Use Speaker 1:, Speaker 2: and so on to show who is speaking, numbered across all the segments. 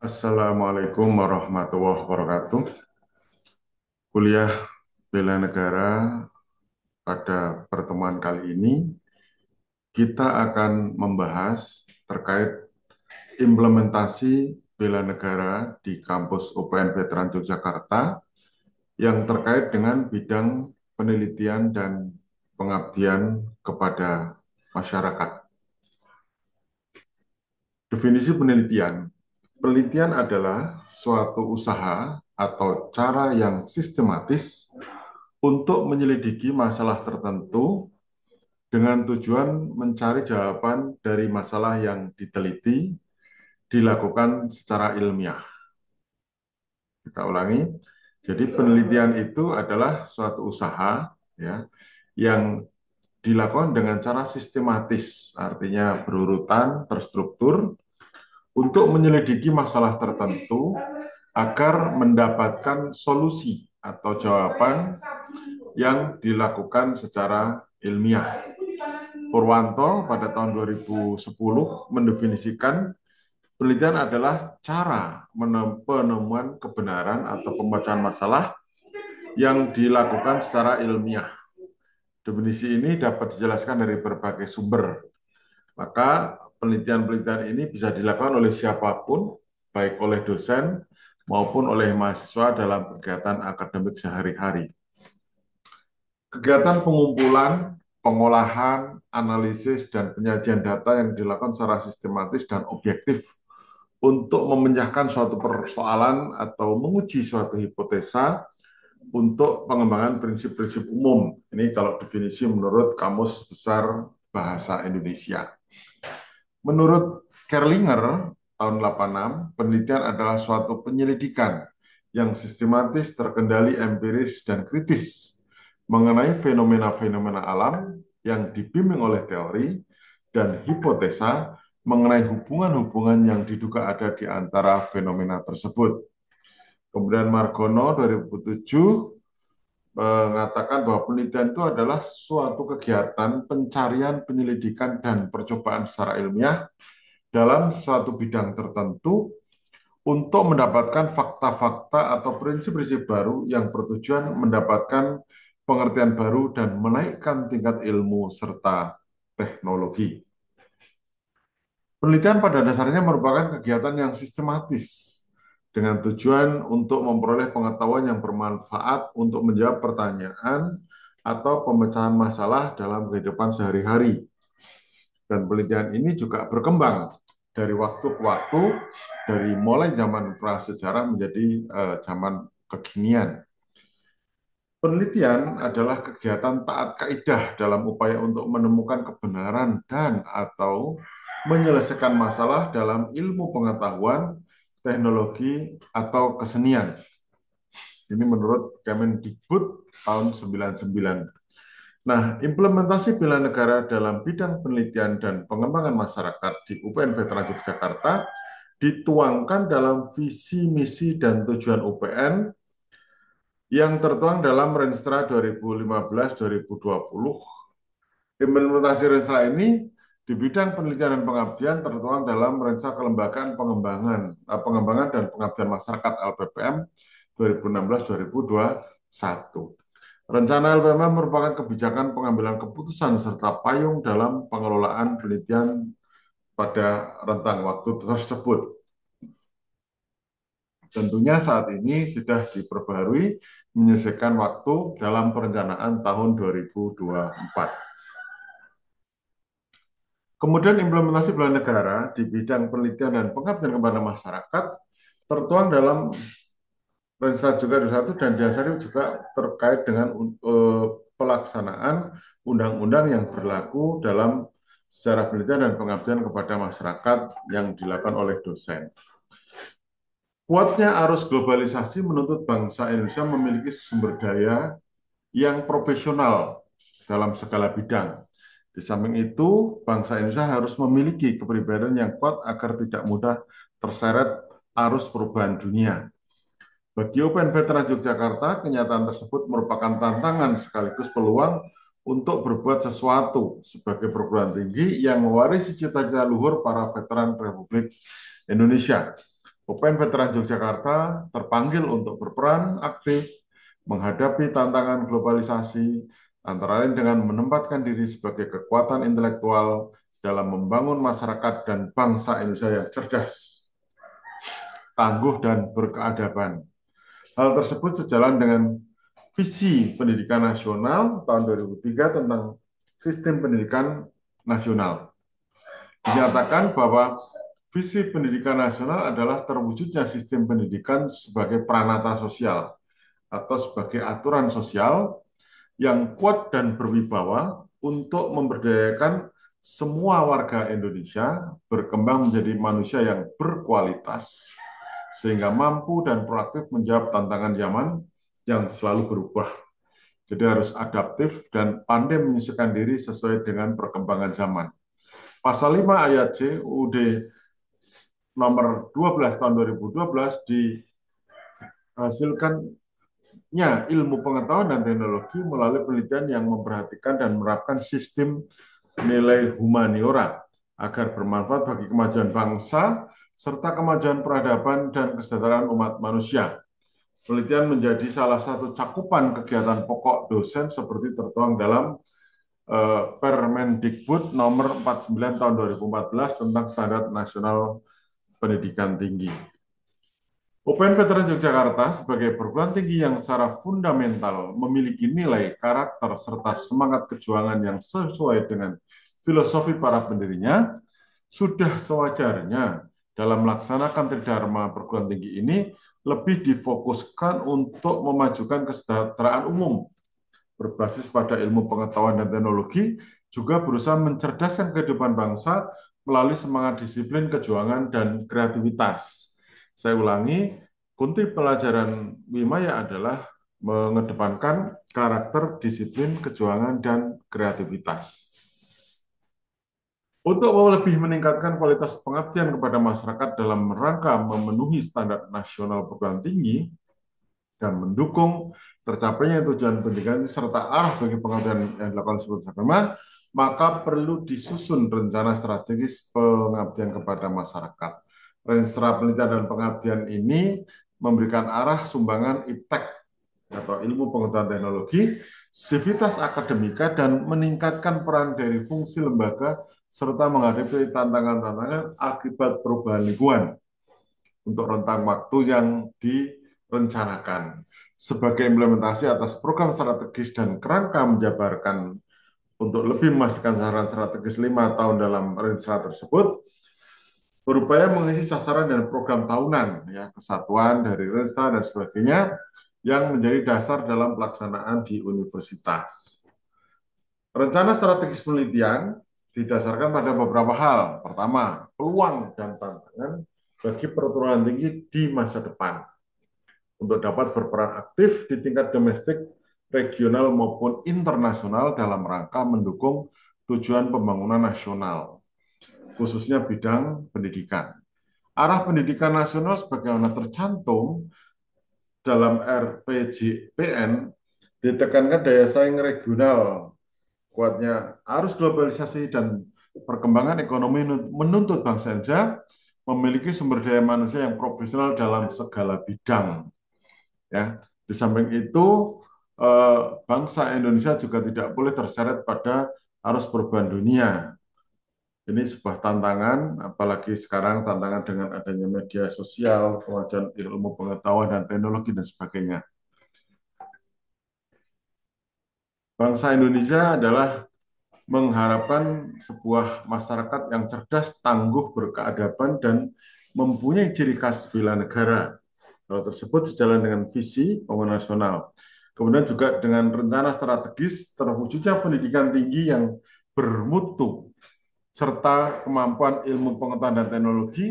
Speaker 1: Assalamualaikum warahmatullahi wabarakatuh. Kuliah Bela Negara pada pertemuan kali ini kita akan membahas terkait implementasi bela negara di kampus UPN Veteran Yogyakarta yang terkait dengan bidang penelitian dan pengabdian kepada masyarakat. Definisi penelitian Penelitian adalah suatu usaha atau cara yang sistematis untuk menyelidiki masalah tertentu dengan tujuan mencari jawaban dari masalah yang diteliti dilakukan secara ilmiah. Kita ulangi. Jadi penelitian itu adalah suatu usaha ya yang dilakukan dengan cara sistematis, artinya berurutan, terstruktur, untuk menyelidiki masalah tertentu agar mendapatkan solusi atau jawaban yang dilakukan secara ilmiah. Purwanto pada tahun 2010 mendefinisikan penelitian adalah cara penemuan kebenaran atau pembacaan masalah yang dilakukan secara ilmiah. Definisi ini dapat dijelaskan dari berbagai sumber. Maka penelitian-penelitian ini bisa dilakukan oleh siapapun, baik oleh dosen maupun oleh mahasiswa dalam kegiatan akademik sehari-hari. Kegiatan pengumpulan, pengolahan, analisis, dan penyajian data yang dilakukan secara sistematis dan objektif untuk memecahkan suatu persoalan atau menguji suatu hipotesa untuk pengembangan prinsip-prinsip umum. Ini kalau definisi menurut Kamus Besar Bahasa Indonesia. Menurut Kerlinger tahun 86, penelitian adalah suatu penyelidikan yang sistematis, terkendali, empiris, dan kritis mengenai fenomena-fenomena alam yang dibimbing oleh teori dan hipotesa mengenai hubungan-hubungan yang diduga ada di antara fenomena tersebut. Kemudian Margono 2007 mengatakan bahwa penelitian itu adalah suatu kegiatan pencarian, penyelidikan, dan percobaan secara ilmiah dalam suatu bidang tertentu untuk mendapatkan fakta-fakta atau prinsip-prinsip baru yang bertujuan mendapatkan pengertian baru dan menaikkan tingkat ilmu serta teknologi. Penelitian pada dasarnya merupakan kegiatan yang sistematis dengan tujuan untuk memperoleh pengetahuan yang bermanfaat untuk menjawab pertanyaan atau pemecahan masalah dalam kehidupan sehari-hari. Dan penelitian ini juga berkembang dari waktu ke waktu, dari mulai zaman prasejarah menjadi eh, zaman kekinian. Penelitian adalah kegiatan taat kaidah dalam upaya untuk menemukan kebenaran dan atau menyelesaikan masalah dalam ilmu pengetahuan teknologi atau kesenian. Ini menurut Kemendikbud tahun 99. Nah, implementasi bela negara dalam bidang penelitian dan pengembangan masyarakat di UPN Veteran Yogyakarta dituangkan dalam visi, misi, dan tujuan UPN yang tertuang dalam Renstra 2015-2020. Implementasi Renstra ini di bidang penelitian dan pengabdian tertuang dalam rencana Kelembagaan Pengembangan eh, Pengembangan dan Pengabdian Masyarakat LPPM 2016-2021. Rencana LPPM merupakan kebijakan pengambilan keputusan serta payung dalam pengelolaan penelitian pada rentang waktu tersebut. Tentunya saat ini sudah diperbarui menyelesaikan waktu dalam perencanaan tahun 2024. Kemudian implementasi bela negara di bidang penelitian dan pengabdian kepada masyarakat tertuang dalam Rensa juga satu dan dasari juga terkait dengan uh, pelaksanaan undang-undang yang berlaku dalam secara penelitian dan pengabdian kepada masyarakat yang dilakukan oleh dosen. Kuatnya arus globalisasi menuntut bangsa Indonesia memiliki sumber daya yang profesional dalam segala bidang, di samping itu, bangsa Indonesia harus memiliki kepribadian yang kuat agar tidak mudah terseret arus perubahan dunia. Bagi Open Veteran Yogyakarta, kenyataan tersebut merupakan tantangan sekaligus peluang untuk berbuat sesuatu sebagai perguruan tinggi yang mewarisi cita-cita luhur para veteran Republik Indonesia. Open Veteran Yogyakarta terpanggil untuk berperan aktif menghadapi tantangan globalisasi antara lain dengan menempatkan diri sebagai kekuatan intelektual dalam membangun masyarakat dan bangsa Indonesia yang cerdas, tangguh, dan berkeadaban. Hal tersebut sejalan dengan visi pendidikan nasional tahun 2003 tentang sistem pendidikan nasional. Dinyatakan bahwa visi pendidikan nasional adalah terwujudnya sistem pendidikan sebagai peranata sosial atau sebagai aturan sosial yang kuat dan berwibawa untuk memberdayakan semua warga Indonesia berkembang menjadi manusia yang berkualitas, sehingga mampu dan proaktif menjawab tantangan zaman yang selalu berubah. Jadi harus adaptif dan pandai menyesuaikan diri sesuai dengan perkembangan zaman. Pasal 5 ayat C UUD nomor 12 tahun 2012 dihasilkan Ya, ilmu pengetahuan dan teknologi melalui penelitian yang memperhatikan dan menerapkan sistem nilai humaniora agar bermanfaat bagi kemajuan bangsa serta kemajuan peradaban dan kesejahteraan umat manusia. Penelitian menjadi salah satu cakupan kegiatan pokok dosen seperti tertuang dalam eh, Permendikbud nomor 49 tahun 2014 tentang standar nasional pendidikan tinggi. UPN Veteran Yogyakarta sebagai perguruan tinggi yang secara fundamental memiliki nilai, karakter, serta semangat kejuangan yang sesuai dengan filosofi para pendirinya, sudah sewajarnya dalam melaksanakan tridharma perguruan tinggi ini lebih difokuskan untuk memajukan kesejahteraan umum berbasis pada ilmu pengetahuan dan teknologi, juga berusaha mencerdaskan kehidupan bangsa melalui semangat disiplin, kejuangan, dan kreativitas. Saya ulangi, kunti pelajaran Wimaya adalah mengedepankan karakter, disiplin, kejuangan, dan kreativitas. Untuk lebih meningkatkan kualitas pengabdian kepada masyarakat dalam rangka memenuhi standar nasional perguruan tinggi dan mendukung tercapainya tujuan pendidikan serta arah bagi pengabdian yang dilakukan sebut sama, maka perlu disusun rencana strategis pengabdian kepada masyarakat. Renstra Penelitian dan Pengabdian ini memberikan arah sumbangan IPTEK atau Ilmu Pengetahuan Teknologi, sivitas akademika, dan meningkatkan peran dari fungsi lembaga serta menghadapi tantangan-tantangan akibat perubahan lingkungan untuk rentang waktu yang direncanakan. Sebagai implementasi atas program strategis dan kerangka menjabarkan untuk lebih memastikan saran strategis lima tahun dalam rencana tersebut, berupaya mengisi sasaran dan program tahunan ya kesatuan dari Rensta dan sebagainya yang menjadi dasar dalam pelaksanaan di universitas. Rencana strategis penelitian didasarkan pada beberapa hal. Pertama, peluang dan tantangan bagi perguruan tinggi di masa depan untuk dapat berperan aktif di tingkat domestik, regional maupun internasional dalam rangka mendukung tujuan pembangunan nasional khususnya bidang pendidikan. Arah pendidikan nasional sebagaimana tercantum dalam RPJPN ditekankan daya saing regional, kuatnya arus globalisasi dan perkembangan ekonomi menuntut bangsa Indonesia memiliki sumber daya manusia yang profesional dalam segala bidang. Ya, di samping itu eh, bangsa Indonesia juga tidak boleh terseret pada arus perubahan dunia ini sebuah tantangan, apalagi sekarang tantangan dengan adanya media sosial, kemajuan ilmu pengetahuan dan teknologi dan sebagainya. Bangsa Indonesia adalah mengharapkan sebuah masyarakat yang cerdas, tangguh, berkeadaban, dan mempunyai ciri khas bela negara. Hal tersebut sejalan dengan visi pembangunan nasional. Kemudian juga dengan rencana strategis terwujudnya pendidikan tinggi yang bermutu serta kemampuan ilmu pengetahuan dan teknologi,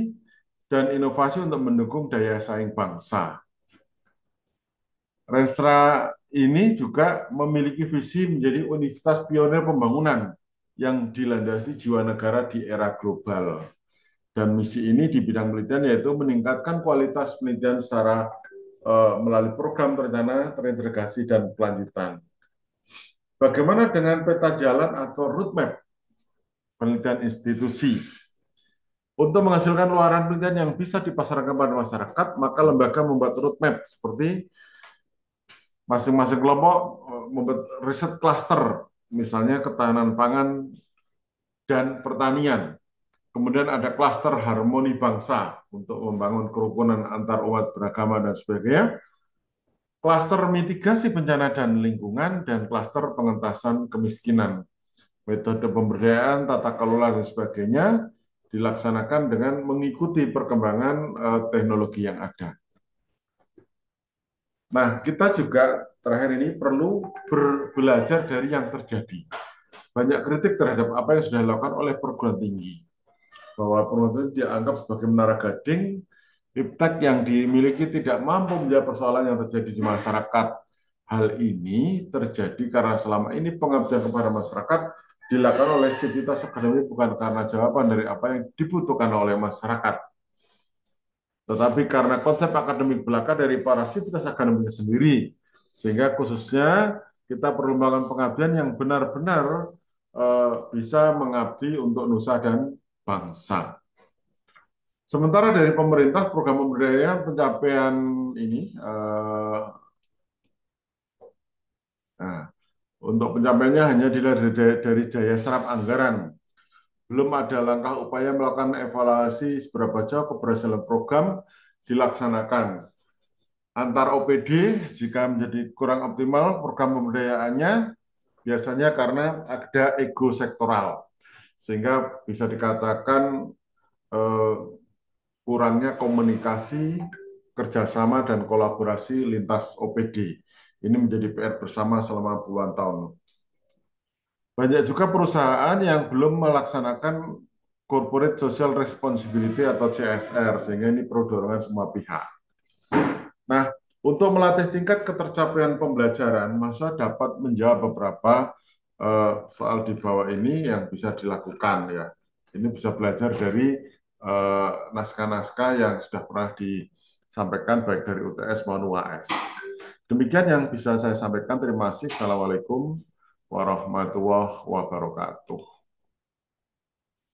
Speaker 1: dan inovasi untuk mendukung daya saing bangsa. Renstra ini juga memiliki visi menjadi universitas pionir pembangunan yang dilandasi jiwa negara di era global. Dan misi ini di bidang penelitian yaitu meningkatkan kualitas penelitian secara uh, melalui program terencana, terintegrasi, dan kelanjutan. Bagaimana dengan peta jalan atau roadmap penelitian institusi. Untuk menghasilkan luaran penelitian yang bisa dipasarkan pada masyarakat, maka lembaga membuat roadmap seperti masing-masing kelompok eh, membuat riset cluster, misalnya ketahanan pangan dan pertanian. Kemudian ada klaster harmoni bangsa untuk membangun kerukunan antar umat beragama dan sebagainya. Klaster mitigasi bencana dan lingkungan dan klaster pengentasan kemiskinan metode pemberdayaan, tata kelola dan sebagainya dilaksanakan dengan mengikuti perkembangan uh, teknologi yang ada. Nah, kita juga terakhir ini perlu belajar dari yang terjadi. Banyak kritik terhadap apa yang sudah dilakukan oleh perguruan tinggi. Bahwa perguruan tinggi dianggap sebagai menara gading, iptek yang dimiliki tidak mampu menjawab persoalan yang terjadi di masyarakat. Hal ini terjadi karena selama ini pengabdian kepada masyarakat dilakukan oleh sivitas akademik bukan karena jawaban dari apa yang dibutuhkan oleh masyarakat, tetapi karena konsep akademik belaka dari para sivitas akademik sendiri. Sehingga khususnya kita perlu melakukan pengabdian yang benar-benar eh, bisa mengabdi untuk nusa dan bangsa. Sementara dari pemerintah, program pemberdayaan pencapaian ini, eh, nah, untuk pencapaiannya hanya dilihat dari daya serap anggaran. Belum ada langkah upaya melakukan evaluasi seberapa jauh keberhasilan program dilaksanakan. Antar OPD, jika menjadi kurang optimal program pemberdayaannya, biasanya karena ada ego sektoral. Sehingga bisa dikatakan eh, kurangnya komunikasi, kerjasama, dan kolaborasi lintas OPD ini menjadi PR bersama selama puluhan tahun. Banyak juga perusahaan yang belum melaksanakan Corporate Social Responsibility atau CSR, sehingga ini perlu dorongan semua pihak. Nah, untuk melatih tingkat ketercapaian pembelajaran, masa dapat menjawab beberapa uh, soal di bawah ini yang bisa dilakukan ya. Ini bisa belajar dari eh, naskah-naskah uh, naskah -naskah yang sudah pernah disampaikan baik dari UTS maupun UAS. Demikian yang bisa saya sampaikan. Terima kasih. Assalamualaikum warahmatullahi wabarakatuh.